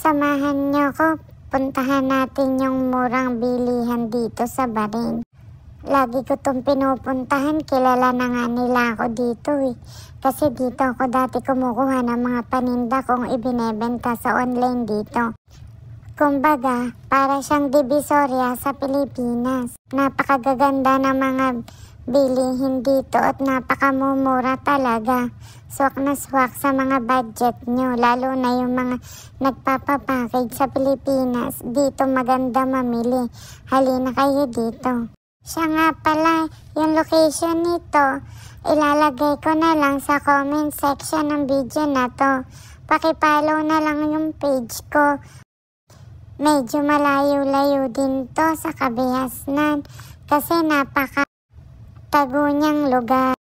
Samahan niyo ko, puntahan natin yung murang bilihan dito sa Bahrain. Lagi ko itong pinupuntahan, kilala na nga nila ako dito eh. Kasi dito ako dati kumukuha ng mga paninda kong ibinebenta sa online dito. Kumbaga, para siyang divisoria sa Pilipinas. Napakagaganda ng mga bilihin dito at napakamumura talaga. Swak na swak sa mga budget nyo, lalo na yung mga nagpapapackage sa Pilipinas. Dito maganda mamili. Halina kayo dito. Siya nga pala, yung location nito, ilalagay ko na lang sa comment section ng video na to. Pakipollow na lang yung page ko. Medyo malayo-layo din to sa kabihasnan kasi napaka Tagonyang lugar.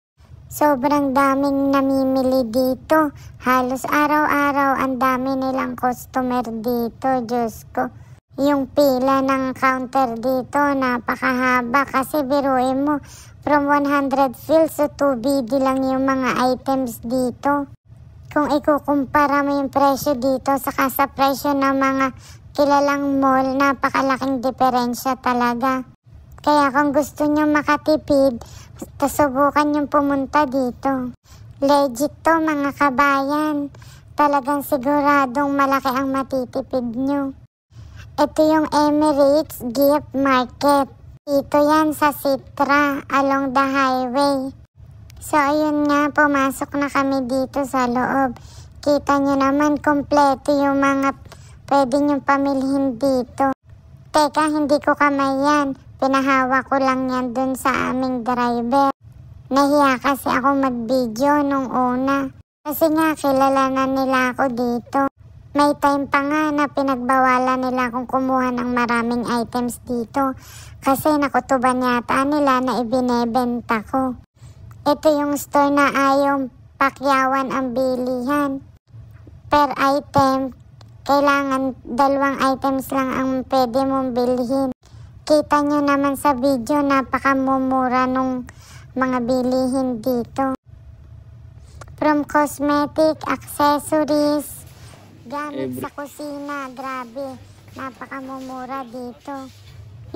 Sobrang daming namimili dito. Halos araw-araw ang dami nilang customer dito, Diyos ko. Yung pila ng counter dito, napakahaba kasi biruin mo. From 100 fills to 2 BD lang yung mga items dito. Kung ikukumpara mo yung presyo dito saka sa presyo ng mga kilalang mall, napakalaking diferensya talaga. Kaya kung gusto nyo makatipid, basta subukan yung pumunta dito. Legit to mga kabayan. Talagang siguradong malaki ang matitipid nyo. Ito yung Emirates Gift Market. Ito yan sa Sitra, along the highway. So, ayun nga, pumasok na kami dito sa loob. Kita nyo naman, kompleto yung mga pwede nyo pamilhin dito. Teka, hindi ko kamay yan. Pinahawa ko lang yan dun sa aming driver. Nahiya kasi ako mag-video nung una. Kasi nga kilala na nila ako dito. May time pa nga na pinagbawalan nila akong kumuha ng maraming items dito. Kasi nakutuban yata nila na ibinebenta ko. Ito yung store na ayaw pakyawan ang bilihan. Per item, kailangan dalawang items lang ang pwede mong bilhin. Kita nyo naman sa video, napakamumura nung mga bilihin dito. From cosmetic, accessories, gamit sa kusina, grabe. Napakamumura dito.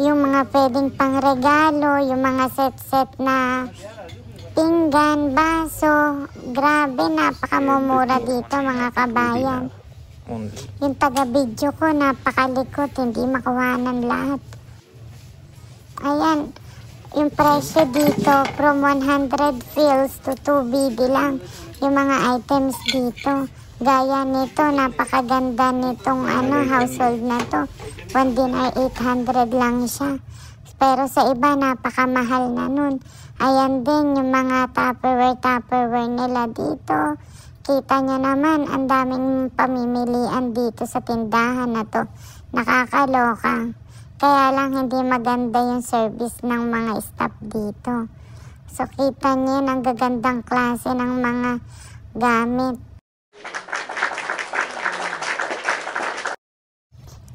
Yung mga pwedeng pangregalo, yung mga set-set na pinggan, baso, grabe, napakamumura dito mga kabayan. Yung taga-video ko, napakalikot, hindi makuha ng lahat. Ayan. Yung presyo dito from 100 fills to 2 BB lang yung mga items dito. Gaya nito, napakaganda nitong ano, household na to. One din ay 800 lang siya. Pero sa iba, napakamahal na nun. Ayan din yung mga tupperware, tupperware nila dito. Kita nyo naman, ang daming pamimilian dito sa tindahan na to. Nakakaloka. Kaya lang hindi maganda yung service ng mga staff dito. So kita niyo yun, gagandang klase ng mga gamit.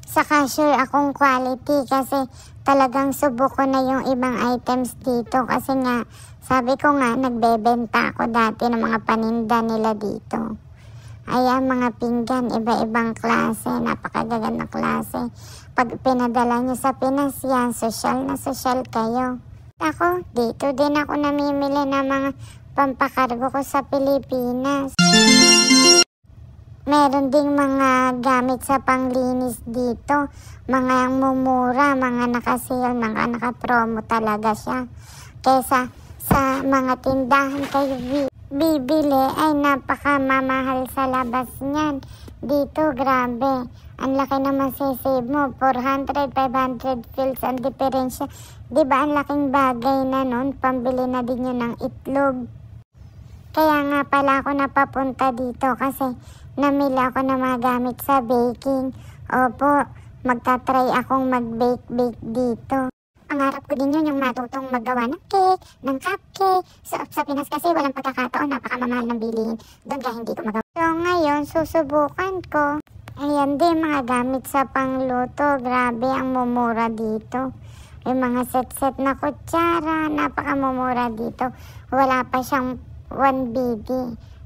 Saka sure akong quality kasi talagang subok ko na yung ibang items dito. Kasi nga, sabi ko nga, nagbebenta ako dati ng mga paninda nila dito. Ayan, mga pinggan, iba-ibang klase, napakagaganda klase. Pag pinadala niyo sa Pinas yan, social na social kayo. Ako, dito din ako namimili ng mga pampakargo ko sa Pilipinas. Meron ding mga gamit sa panglinis dito. Mga mumura, mga nakasale, mga nakapromo talaga siya. Kesa sa mga tindahan kayo bibili ay napakamamahal sa labas niyan. Dito, grabe. Ang laki naman save mo, 400, 500 fills and difference. Di ba ang laking bagay na noon, pambili na din yun ng itlog. Kaya nga pala ako napapunta dito kasi namila ako na magamit sa baking. Opo, magtatry akong mag-bake-bake dito. Ang harap ko din yun yung matutong maggawa ng cake, ng cupcake. So, sa Pinas kasi walang pagkakataon, napakamamahal ng bilihin. Doon kaya hindi ko magawa. So, ngayon, susubukan ko. Ayan din, mga gamit sa pangluto. Grabe, ang mumura dito. May mga set-set na kutsara. Napakamumura dito. Wala pa siyang 1 BD.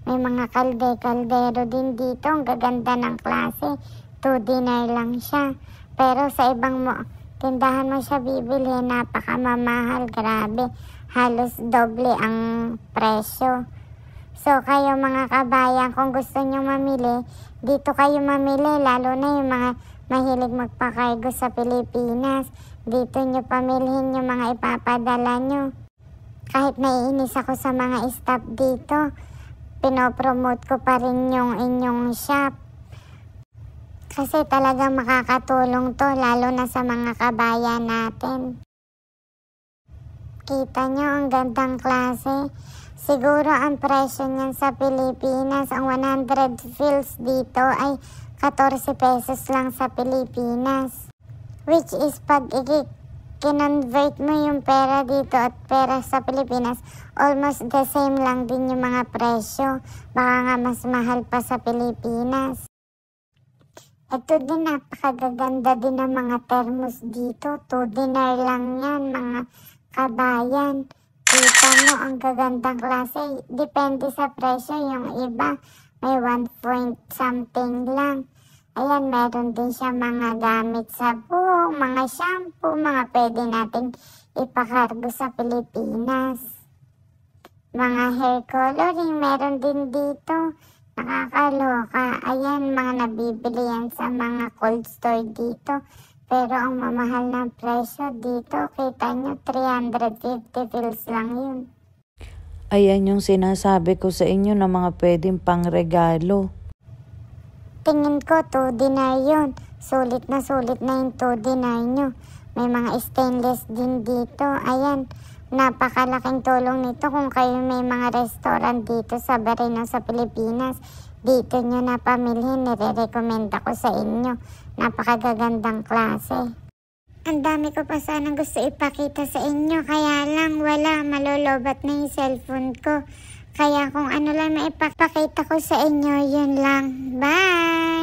May mga kalde-kaldero din dito. Ang gaganda ng klase. 2 dinner lang siya. Pero sa ibang mo, tindahan mo siya bibili. Napakamamahal. Grabe. Halos doble ang presyo. So kayo mga kabayan, kung gusto nyo mamili, dito kayo mamili, lalo na yung mga mahilig magpakargo sa Pilipinas. Dito nyo pamilihin yung mga ipapadala nyo. Kahit naiinis ako sa mga staff dito, pinopromote ko pa rin yung inyong shop. Kasi talaga makakatulong to, lalo na sa mga kabayan natin. Kita nyo ang gandang klase. Siguro ang presyo niyan sa Pilipinas, ang 100 fills dito ay 14 pesos lang sa Pilipinas. Which is pag kinonvert mo yung pera dito at pera sa Pilipinas, almost the same lang din yung mga presyo. Baka nga mas mahal pa sa Pilipinas. Ito din, napakagaganda din ang mga thermos dito. 2 dinar lang yan, mga kabayan magkano ang gagandang klase. Depende sa presyo. Yung iba, may 1 point something lang. Ayan, meron din siya mga gamit sa buhok, mga shampoo, mga pwede nating ipakargo sa Pilipinas. Mga hair coloring, meron din dito. Nakakaloka. Ayan, mga nabibili yan sa mga cold store dito. Pero ang mamahal na presyo dito, kita nyo, 350 pills lang yun. Ayan yung sinasabi ko sa inyo na mga pwedeng pangregalo. Tingin ko, 2 dinar yun. Sulit na sulit na yung 2 dinar nyo. May mga stainless din dito. Ayan, napakalaking tulong nito kung kayo may mga restaurant dito sa Barino sa Pilipinas dito nyo na pamilhin, nire-recommend ako sa inyo. Napakagagandang klase. Ang dami ko pa sanang gusto ipakita sa inyo, kaya lang wala, malolobat na yung cellphone ko. Kaya kung ano lang maipakita ko sa inyo, yun lang. Bye!